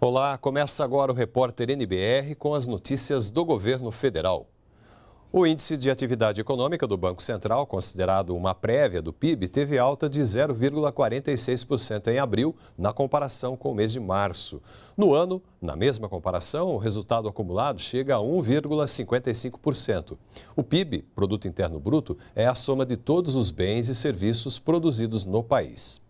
Olá, começa agora o repórter NBR com as notícias do governo federal. O índice de atividade econômica do Banco Central, considerado uma prévia do PIB, teve alta de 0,46% em abril, na comparação com o mês de março. No ano, na mesma comparação, o resultado acumulado chega a 1,55%. O PIB, Produto Interno Bruto, é a soma de todos os bens e serviços produzidos no país.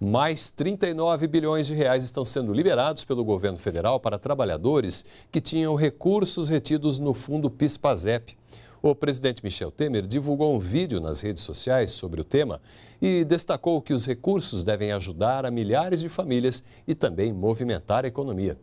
Mais 39 bilhões de reais estão sendo liberados pelo governo federal para trabalhadores que tinham recursos retidos no fundo Pispazep. O presidente Michel Temer divulgou um vídeo nas redes sociais sobre o tema e destacou que os recursos devem ajudar a milhares de famílias e também movimentar a economia.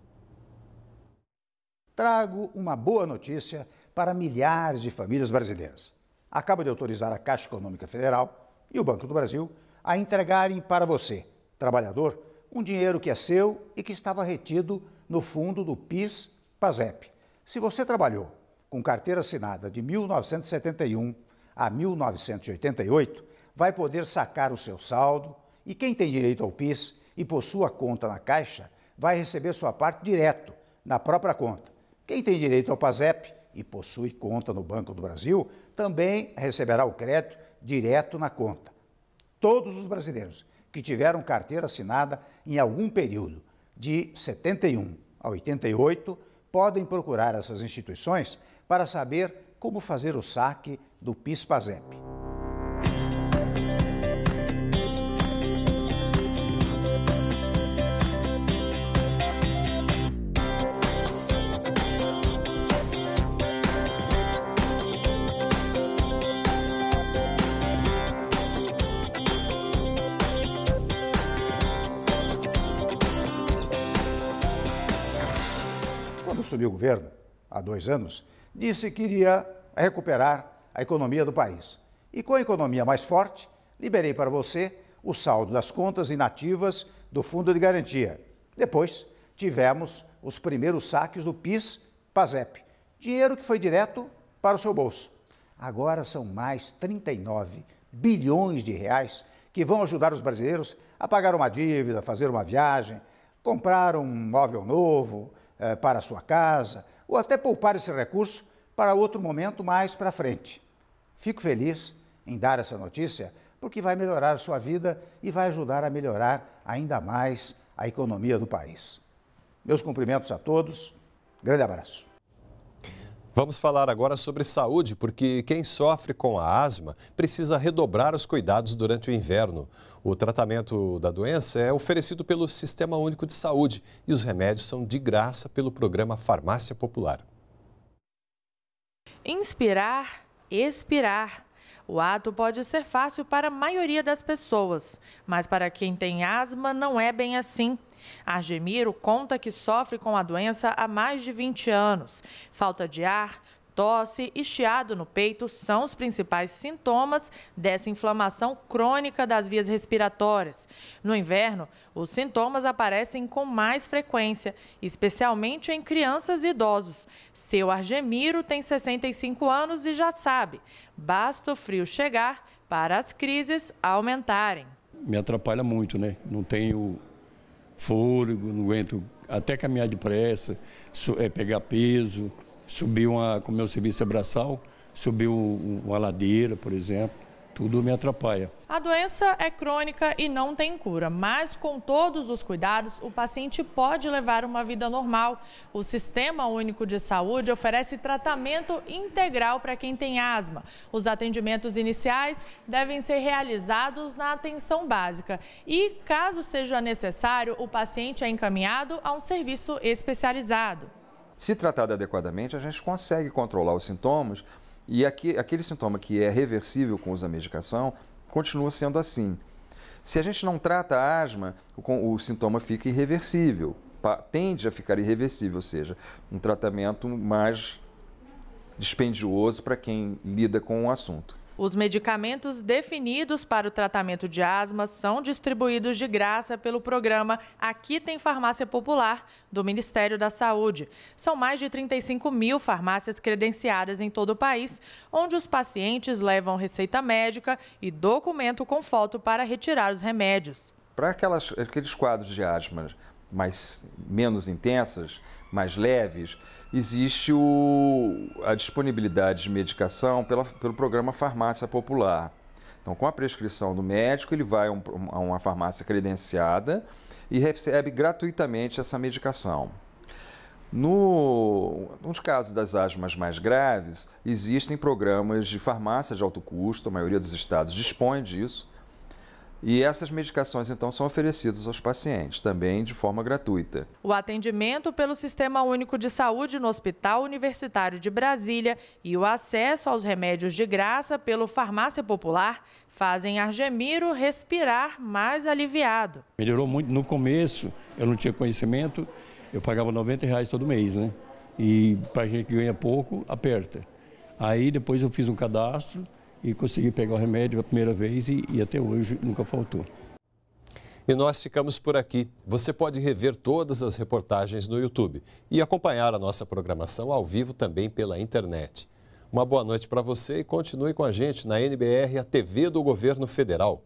Trago uma boa notícia para milhares de famílias brasileiras. Acaba de autorizar a Caixa Econômica Federal e o Banco do Brasil a entregarem para você, trabalhador, um dinheiro que é seu e que estava retido no fundo do PIS-PASEP. Se você trabalhou com carteira assinada de 1971 a 1988, vai poder sacar o seu saldo e quem tem direito ao PIS e possua conta na Caixa vai receber sua parte direto na própria conta. Quem tem direito ao PASEP e possui conta no Banco do Brasil também receberá o crédito direto na conta todos os brasileiros que tiveram carteira assinada em algum período, de 71 a 88, podem procurar essas instituições para saber como fazer o saque do PIS-PASEP. assumiu o governo, há dois anos, disse que iria recuperar a economia do país. E com a economia mais forte, liberei para você o saldo das contas inativas do Fundo de Garantia. Depois, tivemos os primeiros saques do PIS, PASEP, dinheiro que foi direto para o seu bolso. Agora são mais 39 bilhões de reais que vão ajudar os brasileiros a pagar uma dívida, fazer uma viagem, comprar um móvel novo, eh, para a sua casa, ou até poupar esse recurso para outro momento mais para frente. Fico feliz em dar essa notícia porque vai melhorar a sua vida e vai ajudar a melhorar ainda mais a economia do país. Meus cumprimentos a todos, grande abraço. Vamos falar agora sobre saúde, porque quem sofre com a asma precisa redobrar os cuidados durante o inverno. O tratamento da doença é oferecido pelo Sistema Único de Saúde e os remédios são de graça pelo programa Farmácia Popular. Inspirar, expirar. O ato pode ser fácil para a maioria das pessoas, mas para quem tem asma não é bem assim. Argemiro conta que sofre com a doença há mais de 20 anos. Falta de ar, tosse e chiado no peito são os principais sintomas dessa inflamação crônica das vias respiratórias. No inverno, os sintomas aparecem com mais frequência, especialmente em crianças e idosos. Seu Argemiro tem 65 anos e já sabe, basta o frio chegar para as crises aumentarem. Me atrapalha muito, né? Não tenho fôlego, não aguento até caminhar depressa, é, pegar peso, subir uma, como meu é serviço abraçal, subir uma ladeira, por exemplo tudo me atrapalha. A doença é crônica e não tem cura, mas com todos os cuidados, o paciente pode levar uma vida normal. O Sistema Único de Saúde oferece tratamento integral para quem tem asma. Os atendimentos iniciais devem ser realizados na atenção básica e, caso seja necessário, o paciente é encaminhado a um serviço especializado. Se tratado adequadamente, a gente consegue controlar os sintomas e aqui, aquele sintoma que é reversível com o uso da medicação continua sendo assim. Se a gente não trata a asma, o, o sintoma fica irreversível, pa, tende a ficar irreversível, ou seja, um tratamento mais dispendioso para quem lida com o assunto. Os medicamentos definidos para o tratamento de asma são distribuídos de graça pelo programa Aqui Tem Farmácia Popular, do Ministério da Saúde. São mais de 35 mil farmácias credenciadas em todo o país, onde os pacientes levam receita médica e documento com foto para retirar os remédios. Para aqueles quadros de asma mais menos intensas, mais leves, existe o, a disponibilidade de medicação pela, pelo programa Farmácia Popular. Então, com a prescrição do médico, ele vai a, um, a uma farmácia credenciada e recebe gratuitamente essa medicação. No, nos casos das asmas mais graves, existem programas de farmácia de alto custo, a maioria dos estados dispõe disso, e essas medicações então são oferecidas aos pacientes, também de forma gratuita. O atendimento pelo Sistema Único de Saúde no Hospital Universitário de Brasília e o acesso aos remédios de graça pelo Farmácia Popular fazem Argemiro respirar mais aliviado. Melhorou muito. No começo eu não tinha conhecimento, eu pagava 90 reais todo mês, né? E para gente que ganha pouco, aperta. Aí depois eu fiz um cadastro e consegui pegar o remédio a primeira vez e, e até hoje nunca faltou. E nós ficamos por aqui. Você pode rever todas as reportagens no YouTube e acompanhar a nossa programação ao vivo também pela internet. Uma boa noite para você e continue com a gente na NBR, a TV do Governo Federal.